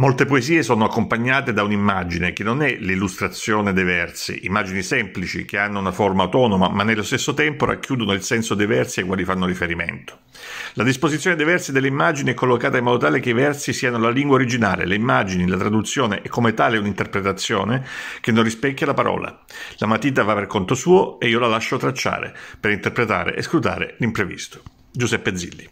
Molte poesie sono accompagnate da un'immagine che non è l'illustrazione dei versi, immagini semplici che hanno una forma autonoma ma nello stesso tempo racchiudono il senso dei versi ai quali fanno riferimento. La disposizione dei versi delle immagini è collocata in modo tale che i versi siano la lingua originale, le immagini, la traduzione e come tale un'interpretazione che non rispecchia la parola. La matita va per conto suo e io la lascio tracciare per interpretare e scrutare l'imprevisto. Giuseppe Zilli.